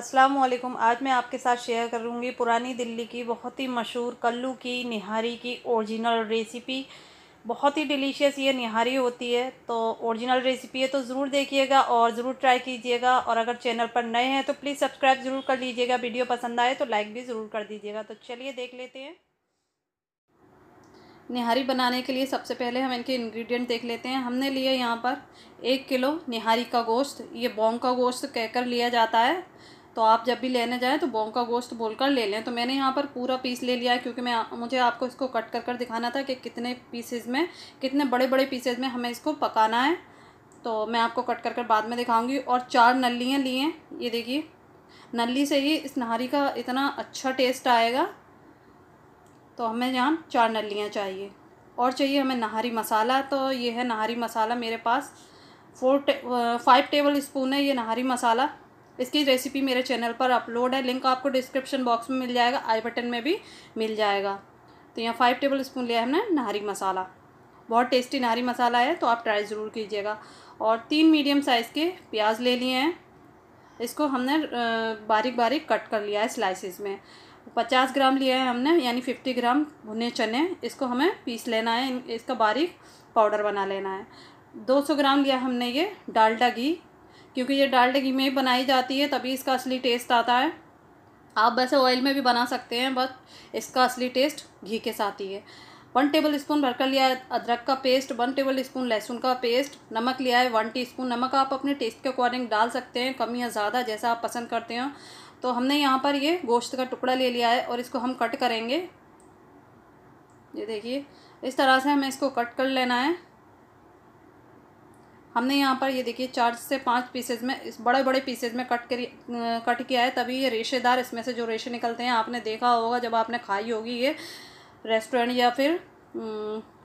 अस्सलाम वालेकुम आज मैं आपके साथ शेयर करूंगी पुरानी दिल्ली की बहुत ही मशहूर कल्लू की निहारी की ओरिजिनल रेसिपी बहुत ही डिलीशियस ये निहारी होती है तो ओरिजिनल रेसिपी है तो ज़रूर देखिएगा और ज़रूर ट्राई कीजिएगा और अगर चैनल पर नए हैं तो प्लीज़ सब्सक्राइब ज़रूर कर लीजिएगा वीडियो पसंद आए तो लाइक भी ज़रूर कर दीजिएगा तो चलिए देख लेते हैं निहारी बनाने के लिए सबसे पहले हम इनके इंग्रेडिएंट देख लेते हैं हमने लिया यहाँ पर एक किलो निहारी का गोश्त ये बौंग का गोश्त कहकर लिया जाता है तो आप जब भी लेने जाएँ तो बोंग का गोश्त बोल कर ले लें तो मैंने यहाँ पर पूरा पीस ले लिया है क्योंकि मैं मुझे आपको इसको कट कर कर दिखाना था कि कितने पीसेज में कितने बड़े बड़े पीसेज में हमें इसको पकाना है तो मैं आपको कट कर कर बाद में दिखाऊंगी और चार नलियाँ ली हैं ये देखिए नली से ही इस नहारी का इतना अच्छा टेस्ट आएगा तो हमें यहाँ चार नलियाँ चाहिए और चाहिए हमें नहारी मसाला तो ये है नहारी मसाला मेरे पास फोर टे, फाइव टेबल स्पून है ये नहारी मसाला इसकी रेसिपी मेरे चैनल पर अपलोड है लिंक आपको डिस्क्रिप्शन बॉक्स में मिल जाएगा आई बटन में भी मिल जाएगा तो यहाँ फाइव टेबल स्पून लिया है हमने नारी मसाला बहुत टेस्टी नारी मसाला है तो आप ट्राई ज़रूर कीजिएगा और तीन मीडियम साइज़ के प्याज ले लिए हैं इसको हमने बारीक बारीक कट कर लिया है स्लाइसिस में पचास ग्राम लिया है हमने यानी फिफ्टी ग्राम भुने चने इसको हमें पीस लेना है इसका बारीक पाउडर बना लेना है दो सौ ग्राम लिया हमने ये डालडा घी क्योंकि ये डाल्ट घी में बनाई जाती है तभी इसका असली टेस्ट आता है आप वैसे ऑयल में भी बना सकते हैं बस इसका असली टेस्ट घी के साथ ही है वन टेबल स्पून भरकर लिया है अदरक का पेस्ट वन टेबल स्पून लहसुन का पेस्ट नमक लिया है वन टीस्पून नमक आप अपने टेस्ट के अकॉर्डिंग डाल सकते हैं कम या ज़्यादा जैसा आप पसंद करते हो तो हमने यहाँ पर ये गोश्त का टुकड़ा ले लिया है और इसको हम कट करेंगे ये देखिए इस तरह से हमें इसको कट कर लेना है हमने यहाँ पर ये देखिए चार से पाँच पीसेज में इस बड़े बड़े पीसेज में कट कर कट किया है तभी ये रेशेदार इसमें से जो रेशे निकलते हैं आपने देखा होगा जब आपने खाई होगी ये रेस्टोरेंट या फिर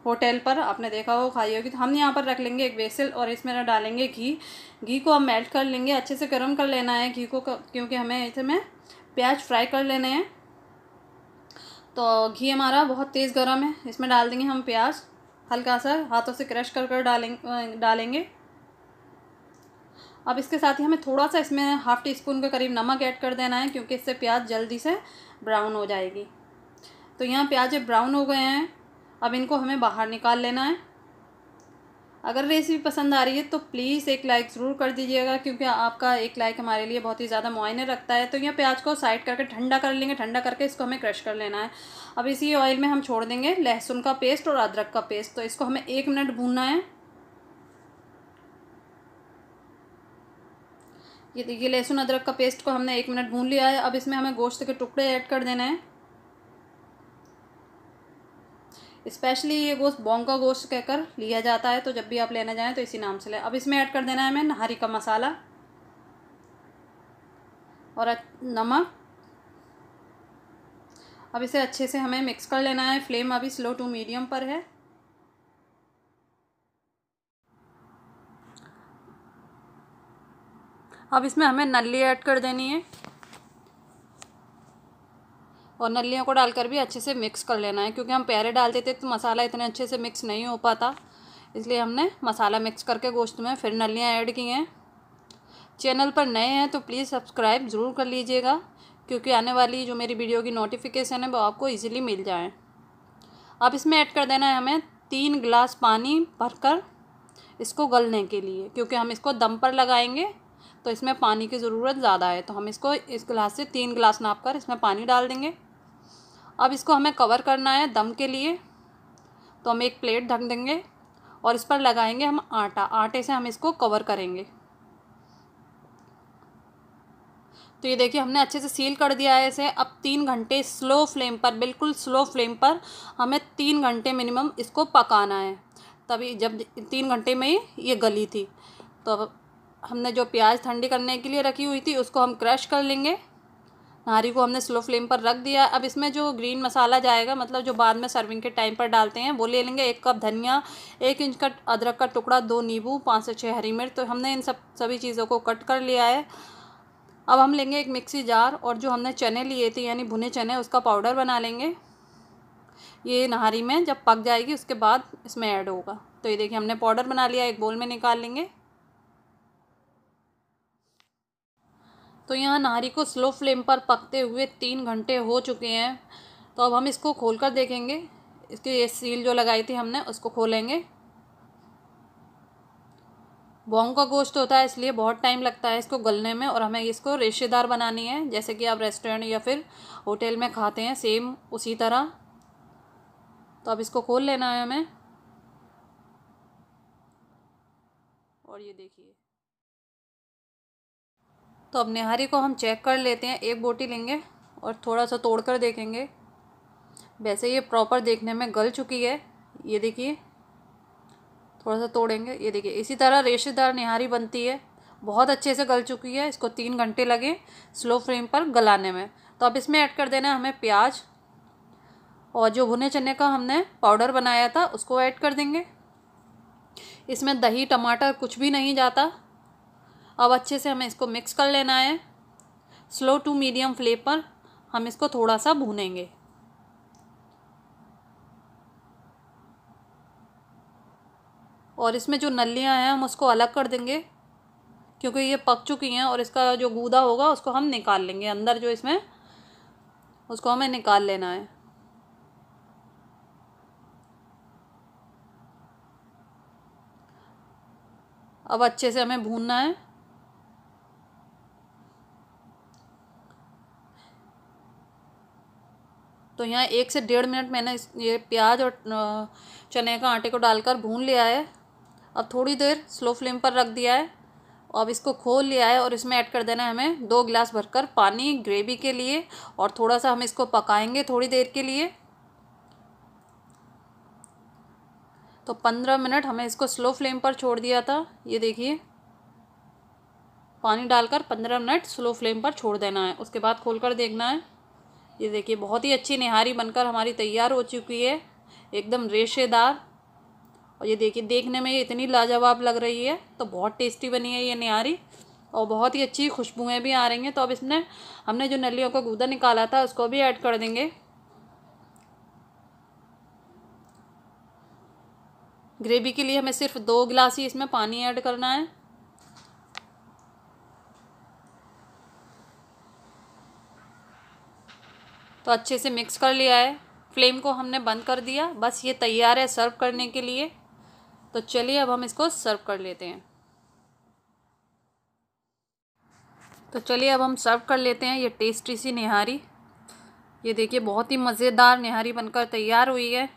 होटल पर आपने देखा होगा खाई होगी तो हम यहाँ पर रख लेंगे एक बेसिल और इसमें डालेंगे घी घी को हम मेल्ट कर लेंगे अच्छे से गर्म कर लेना है घी को क्योंकि हमें इसमें प्याज फ्राई कर लेने हैं तो घी हमारा बहुत तेज़ गर्म है इसमें डाल देंगे हम प्याज हल्का सा हाथों से क्रश कर कर डालें डालेंगे अब इसके साथ ही हमें थोड़ा सा इसमें हाफ़ टी स्पून के करीब नमक ऐड कर देना है क्योंकि इससे प्याज जल्दी से ब्राउन हो जाएगी तो यहाँ प्याज ब्राउन हो गए हैं अब इनको हमें बाहर निकाल लेना है अगर रेसिपी पसंद आ रही है तो प्लीज़ एक लाइक ज़रूर कर दीजिएगा क्योंकि आपका एक लाइक हमारे लिए बहुत ही ज़्यादा मुआयने रखता है तो यहाँ प्याज को साइड करके ठंडा कर लेंगे ठंडा करके इसको हमें क्रश कर लेना है अब इसी ऑयल में हम छोड़ देंगे लहसुन का पेस्ट और अदरक का पेस्ट तो इसको हमें एक मिनट भूनना है ये देखिए तो लहसुन अदरक का पेस्ट को हमने एक मिनट भून लिया है अब इसमें हमें गोश्त के टुकड़े ऐड कर देना है स्पेशली ये गोश्त बोंगा गोश्त कहकर लिया जाता है तो जब भी आप लेना जाएँ तो इसी नाम से लें अब इसमें ऐड कर देना है हमें नहारी का मसाला और नमक अब इसे अच्छे से हमें मिक्स कर लेना है फ्लेम अभी स्लो टू मीडियम पर है अब इसमें हमें नली ऐड कर देनी है और नलियों को डालकर भी अच्छे से मिक्स कर लेना है क्योंकि हम प्यारे डालते थे तो मसाला इतने अच्छे से मिक्स नहीं हो पाता इसलिए हमने मसाला मिक्स करके गोश्त में फिर नलियाँ ऐड की हैं चैनल पर नए हैं तो प्लीज़ सब्सक्राइब ज़रूर कर लीजिएगा क्योंकि आने वाली जो मेरी वीडियो की नोटिफिकेशन है वो आपको इजीली मिल जाए अब इसमें ऐड कर देना है हमें तीन गिलास पानी भरकर इसको गलने के लिए क्योंकि हम इसको दम पर लगाएंगे तो इसमें पानी की ज़रूरत ज़्यादा है तो हम इसको इस गिलास से तीन गिलास नाप कर इसमें पानी डाल देंगे अब इसको हमें कवर करना है दम के लिए तो हम एक प्लेट ढक देंगे और इस पर लगाएंगे हम आटा आटे से हम इसको कवर करेंगे तो ये देखिए हमने अच्छे से सील कर दिया है इसे अब तीन घंटे स्लो फ्लेम पर बिल्कुल स्लो फ्लेम पर हमें तीन घंटे मिनिमम इसको पकाना है तभी जब तीन घंटे में ये गली थी तो हमने जो प्याज ठंडी करने के लिए रखी हुई थी उसको हम क्रश कर लेंगे नारी को हमने स्लो फ्लेम पर रख दिया अब इसमें जो ग्रीन मसाला जाएगा मतलब जो बाद में सर्विंग के टाइम पर डालते हैं वो ले लेंगे एक कप धनिया एक इंच का अदरक का टुकड़ा दो नींबू पाँच से छः हरी मिर्च तो हमने इन सब सभी चीज़ों को कट कर लिया है अब हम लेंगे एक मिक्सी जार और जो हमने चने लिए थे यानी भुने चने उसका पाउडर बना लेंगे ये नहारी में जब पक जाएगी उसके बाद इसमें ऐड होगा तो ये देखिए हमने पाउडर बना लिया एक बोल में निकाल लेंगे तो यहाँ नारी को स्लो फ्लेम पर पकते हुए तीन घंटे हो चुके हैं तो अब हम इसको खोल कर देखेंगे इसकी ये सील जो लगाई थी हमने उसको खोलेंगे भोंग का गोश्त होता है इसलिए बहुत टाइम लगता है इसको गलने में और हमें इसको रेशेदार बनानी है जैसे कि आप रेस्टोरेंट या फिर होटल में खाते हैं सेम उसी तरह तो अब इसको खोल लेना है हमें और ये देखिए तो अब नारी को हम चेक कर लेते हैं एक बोटी लेंगे और थोड़ा सा तोड़ कर देखेंगे वैसे ये प्रॉपर देखने में गल चुकी है ये देखिए थोड़ा सा तोड़ेंगे ये देखिए इसी तरह रेशेदार निहारी बनती है बहुत अच्छे से गल चुकी है इसको तीन घंटे लगे स्लो फ्लेम पर गलाने में तो अब इसमें ऐड कर देना है हमें प्याज और जो भुने चने का हमने पाउडर बनाया था उसको ऐड कर देंगे इसमें दही टमाटर कुछ भी नहीं जाता अब अच्छे से हमें इसको मिक्स कर लेना है स्लो टू मीडियम फ्लेम पर हम इसको थोड़ा सा भूनेंगे और इसमें जो नलियां हैं हम उसको अलग कर देंगे क्योंकि ये पक चुकी हैं और इसका जो गूदा होगा उसको हम निकाल लेंगे अंदर जो इसमें उसको हमें निकाल लेना है अब अच्छे से हमें भूनना है तो यहाँ एक से डेढ़ मिनट मैंने इस ये प्याज और चने का आटे को डालकर भून लिया है अब थोड़ी देर स्लो फ्लेम पर रख दिया है अब इसको खोल लिया है और इसमें ऐड कर देना है हमें दो गिलास भरकर पानी ग्रेवी के लिए और थोड़ा सा हम इसको पकाएंगे थोड़ी देर के लिए तो पंद्रह मिनट हमें इसको स्लो फ्लेम पर छोड़ दिया था ये देखिए पानी डालकर पंद्रह मिनट स्लो फ्लेम पर छोड़ देना है उसके बाद खोलकर देखना है ये देखिए बहुत ही अच्छी निहारी बनकर हमारी तैयार हो चुकी है एकदम रेशेदार और ये देखिए देखने में ये इतनी लाजवाब लग रही है तो बहुत टेस्टी बनी है ये निहारी और बहुत ही अच्छी खुशबुएँ भी आ रही हैं तो अब इसमें हमने जो नलियों का गूदा निकाला था उसको भी ऐड कर देंगे ग्रेवी के लिए हमें सिर्फ दो गिलास ही इसमें पानी ऐड करना है तो अच्छे से मिक्स कर लिया है फ्लेम को हमने बंद कर दिया बस ये तैयार है सर्व करने के लिए तो चलिए अब हम इसको सर्व कर लेते हैं तो चलिए अब हम सर्व कर लेते हैं ये टेस्टी सी निहारी ये देखिए बहुत ही मज़ेदार निहारी बनकर तैयार हुई है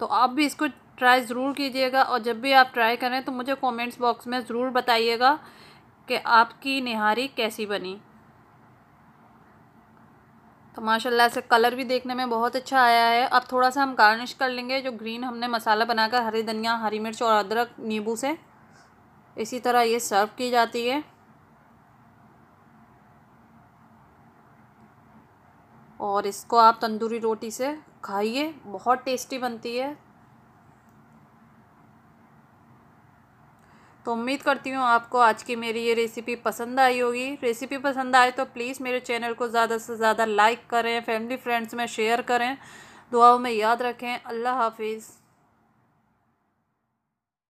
तो आप भी इसको ट्राई ज़रूर कीजिएगा और जब भी आप ट्राई करें तो मुझे कमेंट्स बॉक्स में ज़रूर बताइएगा कि आपकी निहारी कैसी बनी तो माशाल्लाह से कलर भी देखने में बहुत अच्छा आया है अब थोड़ा सा हम गार्निश कर लेंगे जो ग्रीन हमने मसाला बनाकर हरी धनिया हरी मिर्च और अदरक नींबू से इसी तरह ये सर्व की जाती है और इसको आप तंदूरी रोटी से खाइए बहुत टेस्टी बनती है तो उम्मीद करती हूँ आपको आज की मेरी ये रेसिपी पसंद आई होगी रेसिपी पसंद आए तो प्लीज़ मेरे चैनल को ज़्यादा से ज़्यादा लाइक करें फैमिली फ्रेंड्स में शेयर करें दुआओं में याद रखें अल्लाह हाफिज़